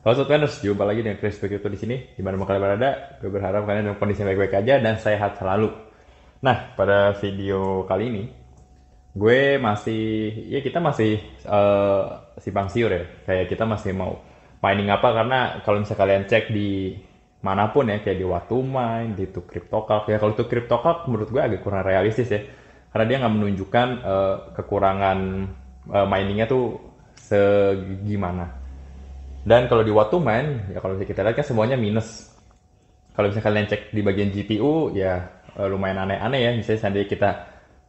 Halo Sotwaners, jumpa lagi dengan Chris Crypto di sini. Gimana mau kalian berada? Gue berharap kalian dalam kondisi baik-baik aja dan sehat selalu. Nah, pada video kali ini, gue masih, ya kita masih uh, eh, si Bang Siur ya. Kayak kita masih mau mining apa, karena kalau misalnya kalian cek di manapun ya, kayak di Watumain, di itu CryptoCalc. Ya kalau itu CryptoCalc menurut gue agak kurang realistis ya. Karena dia nggak menunjukkan uh, kekurangan uh, miningnya tuh segimana dan kalau di man ya kalau bisa kita lihat kan semuanya minus. Kalau misalnya kalian cek di bagian GPU, ya eh, lumayan aneh-aneh ya. Misalnya seandainya kita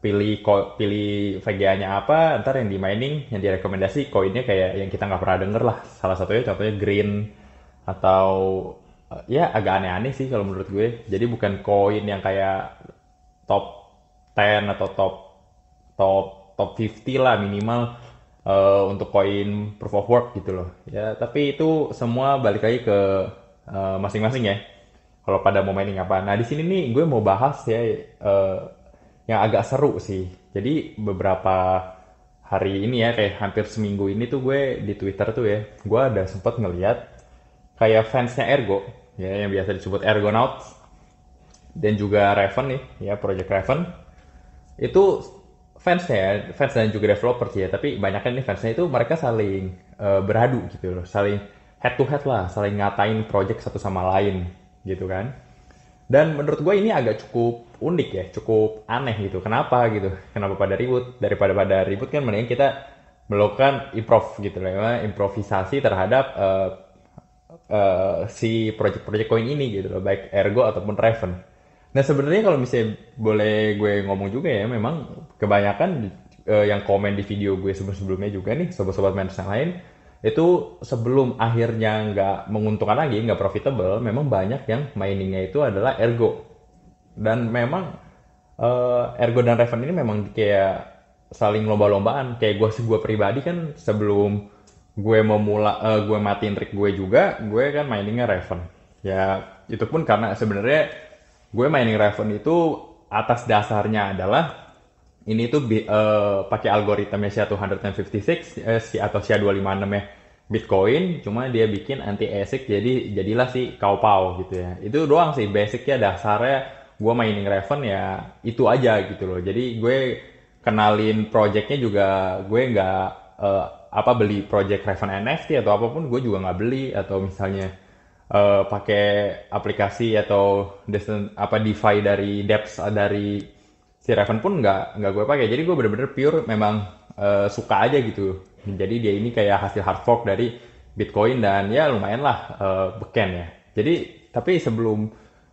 pilih pilih VGA-nya apa, ntar yang di mining, yang direkomendasi koinnya kayak yang kita nggak pernah denger lah. Salah satunya contohnya green atau eh, ya agak aneh-aneh sih kalau menurut gue. Jadi bukan koin yang kayak top 10 atau top top top 50 lah minimal uh, untuk koin proof of work gitu loh ya tapi itu semua balik lagi ke eh, masing-masing uh, ya kalau pada mau mining apa nah di sini nih gue mau bahas ya uh, yang agak seru sih jadi beberapa hari ini ya kayak hampir seminggu ini tuh gue di Twitter tuh ya gue ada sempat ngeliat kayak fansnya Ergo ya yang biasa disebut ergonauts dan juga Raven nih ya Project Raven itu fans ya, fans dan juga developer sih ya, tapi banyaknya ini fansnya itu mereka saling uh, beradu gitu loh, saling head to head lah, saling ngatain project satu sama lain gitu kan. Dan menurut gue ini agak cukup unik ya, cukup aneh gitu. Kenapa gitu? Kenapa pada ribut? Daripada pada ribut kan mendingan kita melakukan improv gitu loh, ya. improvisasi terhadap uh, uh, si project-project koin ini gitu loh, baik Ergo ataupun Raven Nah sebenarnya kalau misalnya boleh gue ngomong juga ya, memang kebanyakan uh, yang komen di video gue sebelum-sebelumnya juga nih, sobat-sobat main yang lain, itu sebelum akhirnya nggak menguntungkan lagi, nggak profitable, memang banyak yang miningnya itu adalah ergo. Dan memang uh, ergo dan Raven ini memang kayak saling lomba-lombaan. Kayak gue gue pribadi kan sebelum gue memula uh, gue matiin trik gue juga, gue kan miningnya Raven. Ya itu pun karena sebenarnya gue mining Raven itu atas dasarnya adalah ini tuh uh, pakai algoritma SHA-256 eh, atau SHA-256 ya Bitcoin, cuma dia bikin anti ASIC jadi jadilah si kaupau gitu ya. Itu doang sih basicnya dasarnya gue mining Raven ya itu aja gitu loh. Jadi gue kenalin projectnya juga gue nggak uh, apa beli project Raven NFT atau apapun gue juga nggak beli atau misalnya uh, pakai aplikasi atau destin, apa DeFi dari Depth eh, dari si Raven pun nggak nggak gue pakai. Jadi gue bener-bener pure memang uh, suka aja gitu. Jadi dia ini kayak hasil hard fork dari Bitcoin dan ya lumayan lah uh, beken ya. Jadi tapi sebelum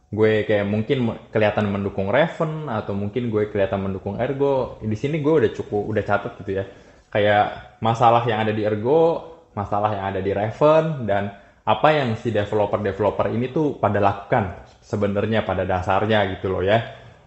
gue kayak mungkin kelihatan mendukung Raven atau mungkin gue kelihatan mendukung Ergo di sini gue udah cukup udah catat gitu ya kayak masalah yang ada di Ergo masalah yang ada di Raven dan apa yang si developer-developer ini tuh pada lakukan sebenarnya pada dasarnya gitu loh ya.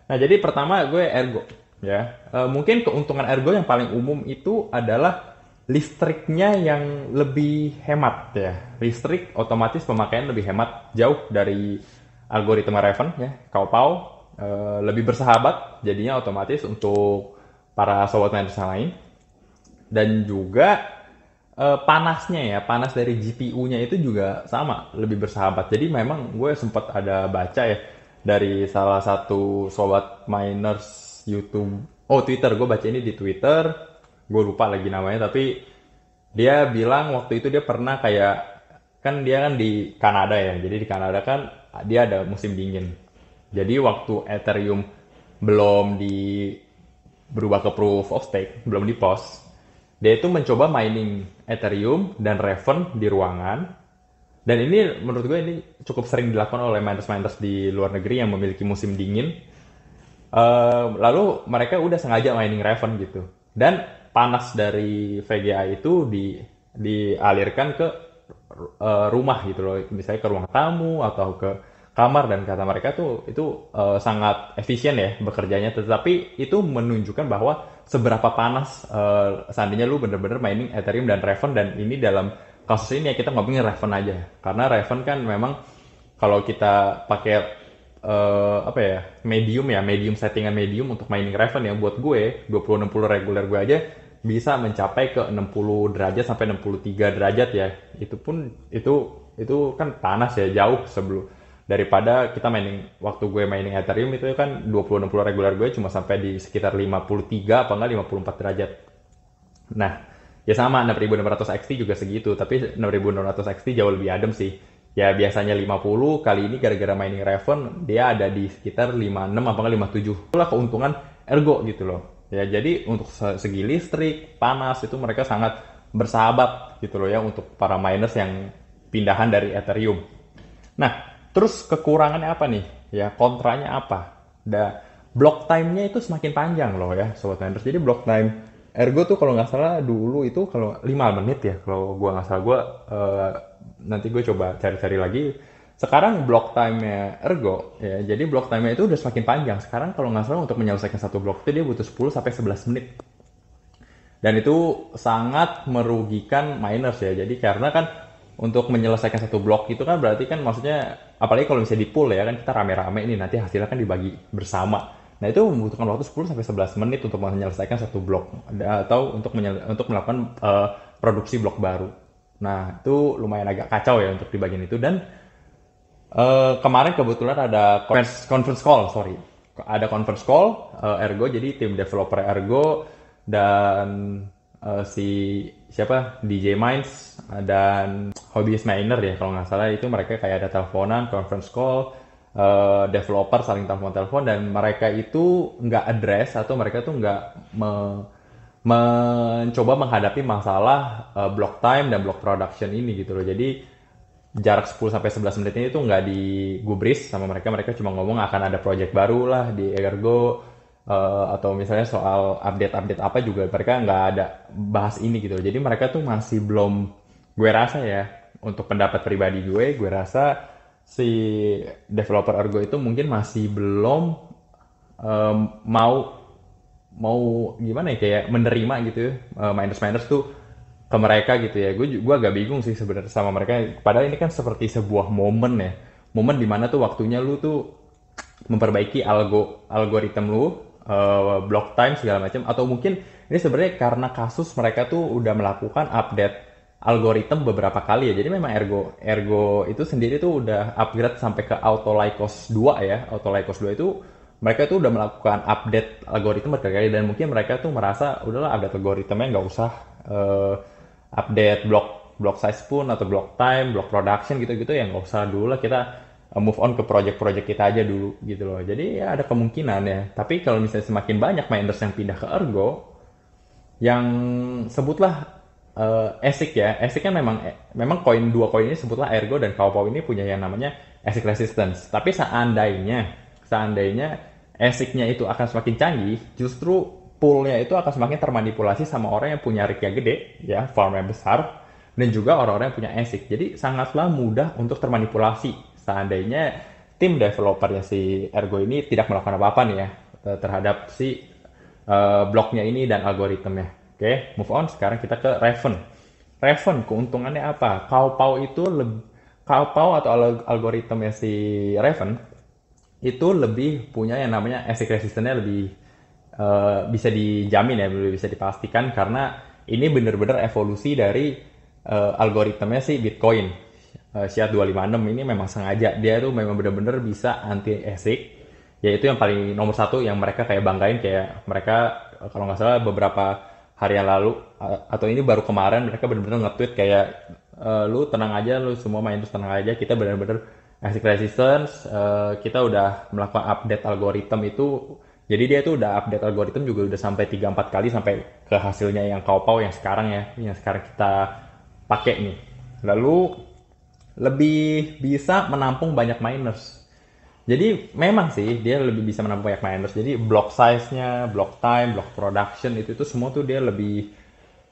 Nah jadi pertama gue ergo ya. E, mungkin keuntungan ergo yang paling umum itu adalah listriknya yang lebih hemat ya. Listrik otomatis pemakaian lebih hemat jauh dari algoritma Raven ya. Kaupau e, lebih bersahabat jadinya otomatis untuk para sobat main lain. Dan juga uh, panasnya ya, panas dari GPU-nya itu juga sama, lebih bersahabat. Jadi memang gue sempat ada baca ya dari salah satu sobat miners YouTube, oh Twitter, gue baca ini di Twitter, gue lupa lagi namanya, tapi dia bilang waktu itu dia pernah kayak kan dia kan di Kanada ya, jadi di Kanada kan dia ada musim dingin. Jadi waktu Ethereum belum di berubah ke proof of stake, belum di post, dia itu mencoba mining Ethereum dan Raven di ruangan. Dan ini menurut gue ini cukup sering dilakukan oleh miners-miners di luar negeri yang memiliki musim dingin. Uh, lalu mereka udah sengaja mining Raven gitu. Dan panas dari VGA itu di dialirkan ke uh, rumah gitu loh, misalnya ke ruang tamu atau ke kamar dan kata mereka tuh itu uh, sangat efisien ya bekerjanya. Tetapi itu menunjukkan bahwa seberapa panas uh, seandainya lu bener-bener mining Ethereum dan Raven dan ini dalam kasus ini ya kita ngomongin Raven aja karena Raven kan memang kalau kita pakai uh, apa ya medium ya medium settingan medium untuk mining Raven ya buat gue 20 60 reguler gue aja bisa mencapai ke 60 derajat sampai 63 derajat ya itu pun itu itu kan panas ya jauh sebelum daripada kita mining waktu gue mining Ethereum itu kan 20 60 regular gue cuma sampai di sekitar 53 apa enggak 54 derajat. Nah, ya sama 6600 XT juga segitu, tapi 6600 XT jauh lebih adem sih. Ya biasanya 50, kali ini gara-gara mining Raven dia ada di sekitar 56 apa enggak 57. Itulah keuntungan Ergo gitu loh. Ya jadi untuk segi listrik, panas itu mereka sangat bersahabat gitu loh ya untuk para miners yang pindahan dari Ethereum. Nah, terus kekurangannya apa nih? Ya, kontranya apa? Da, block time-nya itu semakin panjang loh ya, Sobat Niners. Jadi block time Ergo tuh kalau nggak salah dulu itu kalau 5 menit ya, kalau gue nggak salah gue uh, nanti gue coba cari-cari lagi. Sekarang block time-nya Ergo ya, jadi block time-nya itu udah semakin panjang. Sekarang kalau nggak salah untuk menyelesaikan satu block itu dia butuh 10 sampai 11 menit. Dan itu sangat merugikan miners ya. Jadi karena kan untuk menyelesaikan satu blok itu kan berarti kan maksudnya apalagi kalau misalnya di pool ya kan kita rame-rame ini nanti hasilnya kan dibagi bersama. Nah, itu membutuhkan waktu 10 sampai 11 menit untuk menyelesaikan satu blok eh, atau untuk untuk melakukan uh, produksi blok baru. Nah, itu lumayan agak kacau ya untuk di bagian itu dan uh, kemarin kebetulan ada conference, call, sorry. Ada conference call uh, Ergo jadi tim developer Ergo dan uh, si siapa DJ Minds dan Hobbyist Miner ya kalau nggak salah itu mereka kayak ada teleponan, conference call, uh, developer saling telepon-telepon dan mereka itu nggak address atau mereka tuh nggak me mencoba menghadapi masalah uh, block time dan block production ini gitu loh. Jadi jarak 10 sampai 11 menit ini tuh nggak digubris sama mereka. Mereka cuma ngomong akan ada project baru lah di Ergo uh, atau misalnya soal update-update apa juga mereka nggak ada bahas ini gitu loh. Jadi mereka tuh masih belum gue rasa ya untuk pendapat pribadi gue gue rasa si developer Argo itu mungkin masih belum um, mau mau gimana ya kayak menerima gitu uh, ya, eh, miners miners tuh ke mereka gitu ya gue gue agak bingung sih sebenarnya sama mereka padahal ini kan seperti sebuah momen ya momen dimana tuh waktunya lu tuh memperbaiki algo algoritma lu uh, block time segala macam atau mungkin ini sebenarnya karena kasus mereka tuh udah melakukan update algoritma beberapa kali ya. Jadi memang ergo ergo itu sendiri tuh udah upgrade sampai ke Auto Lycos 2 ya. Auto Lycos 2 itu mereka tuh udah melakukan update algoritma berkali-kali dan mungkin mereka tuh merasa udahlah update algoritmanya nggak usah uh, update block block size pun atau block time, block production gitu-gitu yang nggak usah dulu lah kita eh, move on ke project-project kita aja dulu gitu loh. Jadi ya ada kemungkinan ya. Tapi kalau misalnya semakin banyak miners yang pindah ke Ergo, yang sebutlah uh, ASIC ya. ASIC kan memang eh, memang koin dua koin ini sebutlah Ergo dan Kaopo ini punya yang namanya ASIC resistance. Tapi seandainya seandainya ASIC-nya itu akan semakin canggih, justru poolnya itu akan semakin termanipulasi sama orang yang punya rig yang gede, ya farm yang besar, dan juga orang-orang yang punya ASIC. Jadi sangatlah mudah untuk termanipulasi seandainya tim developernya si Ergo ini tidak melakukan apa-apa nih ya eh, terhadap si uh, bloknya ini dan algoritmnya. Oke, move on. Sekarang kita ke Raven. Raven keuntungannya apa? Pau-pau itu lebih pau atau algoritma si Raven itu lebih punya yang namanya ASIC resistance lebih uh, bisa dijamin ya, lebih bisa dipastikan karena ini benar-benar evolusi dari uh, eh, algoritmanya si Bitcoin. Uh, SHA 256 ini memang sengaja dia itu memang benar-benar bisa anti ASIC yaitu yang paling nomor satu yang mereka kayak banggain kayak mereka kalau nggak salah beberapa hari yang lalu atau ini baru kemarin mereka benar-benar nge-tweet kayak e, lu tenang aja lu semua main terus tenang aja kita benar-benar asik resistance uh, kita udah melakukan update algoritma itu jadi dia tuh udah update algoritma juga udah sampai 3 4 kali sampai ke hasilnya yang kaupau yang sekarang ya yang sekarang kita pakai nih lalu lebih bisa menampung banyak miners jadi memang sih dia lebih bisa menampung banyak miners. Jadi block size-nya, block time, block production itu itu semua tuh dia lebih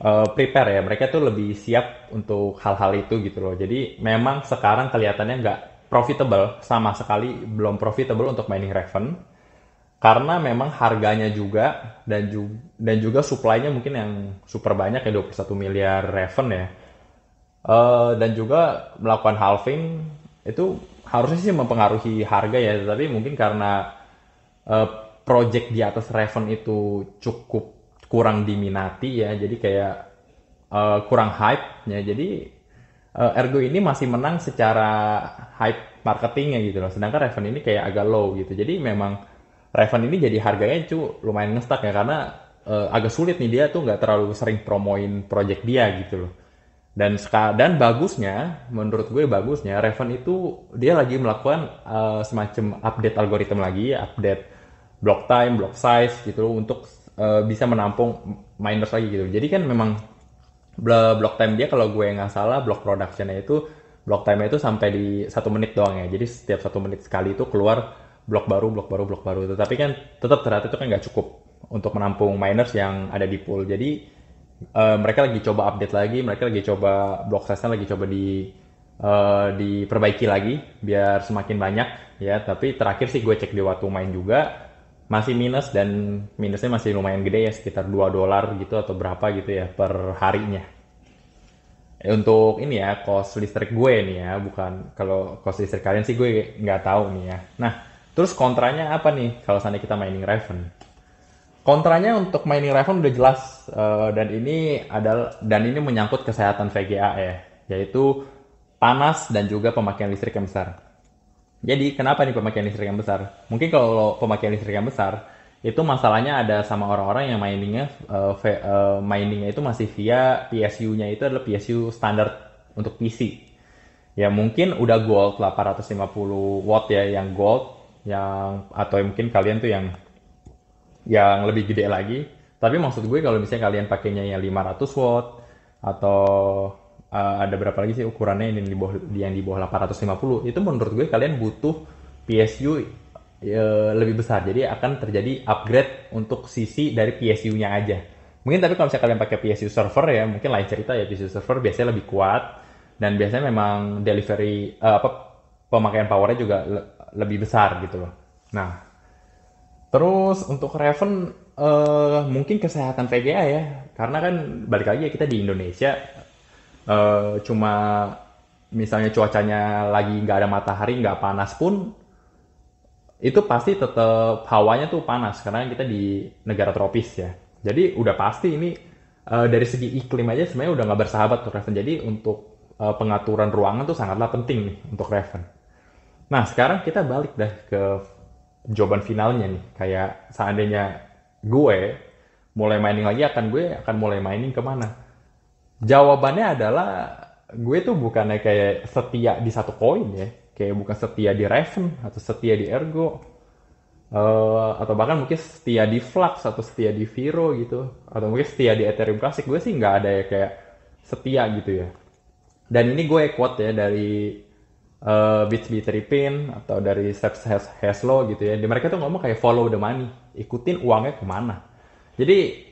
uh, prepare ya. Mereka tuh lebih siap untuk hal-hal itu gitu loh. Jadi memang sekarang kelihatannya nggak profitable sama sekali belum profitable untuk mining Raven karena memang harganya juga dan juga dan juga supply-nya mungkin yang super banyak ya 21 miliar Raven ya. Uh, dan juga melakukan halving itu harusnya sih mempengaruhi harga ya, tapi mungkin karena uh, project di atas Raven itu cukup kurang diminati ya, jadi kayak uh, kurang hype ya, jadi uh, Ergo ini masih menang secara hype marketingnya gitu loh, sedangkan Raven ini kayak agak low gitu, jadi memang Raven ini jadi harganya cu lumayan ngestak ya karena uh, agak sulit nih dia tuh nggak terlalu sering promoin project dia gitu loh dan dan bagusnya menurut gue bagusnya Raven itu dia lagi melakukan uh, semacam update algoritma lagi update block time block size gitu untuk uh, bisa menampung miners lagi gitu jadi kan memang block time dia kalau gue nggak salah block productionnya itu block time itu sampai di satu menit doang ya jadi setiap satu menit sekali itu keluar blok baru blok baru blok baru tetapi kan tetap ternyata itu kan nggak cukup untuk menampung miners yang ada di pool jadi uh, mereka lagi coba update lagi, mereka lagi coba blog size lagi coba di uh, diperbaiki lagi biar semakin banyak ya. Tapi terakhir sih gue cek di waktu main juga masih minus dan minusnya masih lumayan gede ya sekitar 2 dolar gitu atau berapa gitu ya per harinya. Eh, untuk ini ya cost listrik gue nih ya, bukan kalau cost listrik kalian sih gue nggak tahu nih ya. Nah, terus kontranya apa nih kalau seandainya kita mining Raven? kontranya untuk mining rifle udah jelas uh, dan ini adalah dan ini menyangkut kesehatan VGA ya, yaitu panas dan juga pemakaian listrik yang besar. Jadi kenapa nih pemakaian listrik yang besar? Mungkin kalau pemakaian listrik yang besar itu masalahnya ada sama orang-orang yang miningnya uh, uh, miningnya itu masih via PSU-nya itu adalah PSU standar untuk PC. Ya mungkin udah gold 850 watt ya yang gold yang atau mungkin kalian tuh yang yang lebih gede lagi. Tapi maksud gue kalau misalnya kalian pakainya yang 500 watt atau uh, ada berapa lagi sih ukurannya yang di bawah yang di bawah 850 itu menurut gue kalian butuh PSU uh, ya, lebih besar. Jadi akan terjadi upgrade untuk sisi dari PSU-nya aja. Mungkin tapi kalau misalnya kalian pakai PSU server ya, mungkin lain cerita ya PSU server biasanya lebih kuat dan biasanya memang delivery uh, apa pemakaian powernya juga le lebih besar gitu loh. Nah, Terus untuk Raven uh, mungkin kesehatan PGA ya, karena kan balik lagi ya kita di Indonesia uh, cuma misalnya cuacanya lagi nggak ada matahari nggak panas pun itu pasti tetap hawanya tuh panas karena kita di negara tropis ya. Jadi udah pasti ini uh, dari segi iklim aja sebenarnya udah nggak bersahabat tuh Raven. Jadi untuk uh, pengaturan ruangan tuh sangatlah penting nih untuk Raven. Nah sekarang kita balik dah ke jawaban finalnya nih kayak seandainya gue mulai mining lagi akan gue akan mulai mining kemana jawabannya adalah gue tuh bukannya kayak setia di satu koin ya kayak bukan setia di Raven atau setia di Ergo uh, atau bahkan mungkin setia di Flux atau setia di Viro gitu atau mungkin setia di Ethereum Classic gue sih nggak ada ya kayak setia gitu ya dan ini gue quote ya dari uh, Beats atau dari Steps Haslo gitu ya. Di mereka tuh ngomong kayak follow the money, ikutin uangnya kemana. Jadi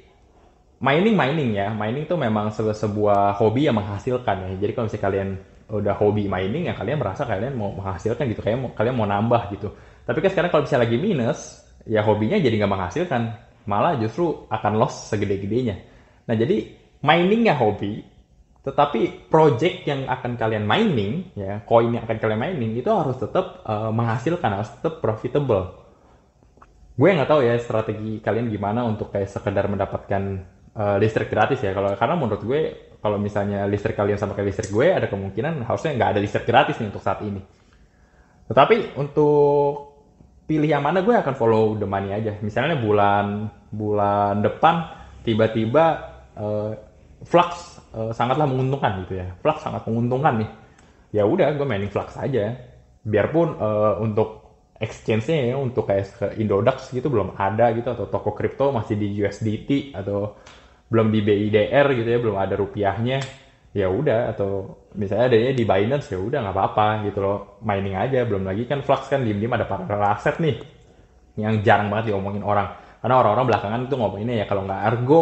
mining mining ya, mining tuh memang se sebuah hobi yang menghasilkan ya. Jadi kalau misalnya kalian udah hobi mining ya kalian merasa kalian mau menghasilkan gitu, kayak mau, kalian mau nambah gitu. Tapi kan sekarang kalau bisa lagi minus, ya hobinya jadi nggak menghasilkan, malah justru akan loss segede-gedenya. Nah jadi miningnya hobi, tetapi project yang akan kalian mining, ya, koin yang akan kalian mining itu harus tetap uh, menghasilkan, harus tetap profitable. Gue nggak tahu ya strategi kalian gimana untuk kayak sekedar mendapatkan uh, listrik gratis ya. Kalau karena menurut gue kalau misalnya listrik kalian sama kayak listrik gue ada kemungkinan harusnya nggak ada listrik gratis nih untuk saat ini. Tetapi untuk pilih yang mana gue akan follow the money aja. Misalnya bulan bulan depan tiba-tiba uh, flux uh, sangatlah menguntungkan gitu ya flux sangat menguntungkan nih ya udah gue mainin flux aja biarpun uh, untuk exchange-nya ya untuk kayak ke Indodax gitu belum ada gitu atau toko kripto masih di USDT atau belum di BIDR gitu ya belum ada rupiahnya ya udah atau misalnya adanya di Binance ya udah nggak apa-apa gitu loh mining aja belum lagi kan flux kan diem-diem ada para aset nih yang jarang banget diomongin orang karena orang-orang belakangan itu ngomonginnya ya kalau nggak Argo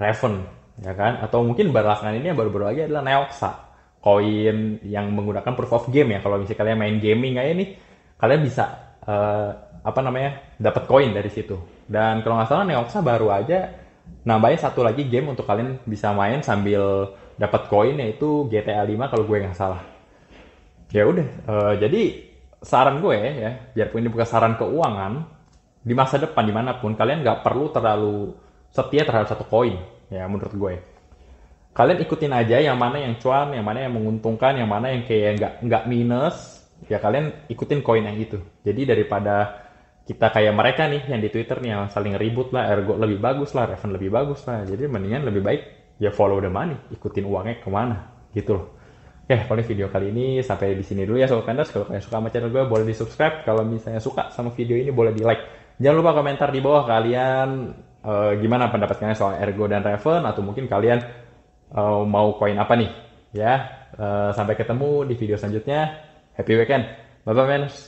reven ya kan? Atau mungkin belakangan ini yang baru-baru aja adalah Neoxa, koin yang menggunakan proof of game ya. Kalau misalnya kalian main gaming kayak ini, kalian bisa uh, apa namanya dapat koin dari situ. Dan kalau nggak salah Neoxa baru aja nambahin satu lagi game untuk kalian bisa main sambil dapat koin yaitu GTA 5 kalau gue nggak salah. Ya udah, uh, jadi saran gue ya, biarpun ini bukan saran keuangan, di masa depan dimanapun kalian nggak perlu terlalu setia terhadap satu koin ya menurut gue kalian ikutin aja yang mana yang cuan yang mana yang menguntungkan yang mana yang kayak nggak nggak minus ya kalian ikutin koin yang itu jadi daripada kita kayak mereka nih yang di Twitter nih yang saling ribut lah ergo lebih bagus lah Raven lebih bagus lah jadi mendingan lebih baik ya follow the money ikutin uangnya kemana gitu loh Oke, ya, okay, paling video kali ini sampai di sini dulu ya Sobat Penders. Kalau kalian suka sama channel gue, boleh di subscribe. Kalau misalnya suka sama video ini, boleh di like. Jangan lupa komentar di bawah kalian uh, gimana pendapat kalian soal Ergo dan Raven atau mungkin kalian uh, mau koin apa nih ya uh, sampai ketemu di video selanjutnya happy weekend bye bye men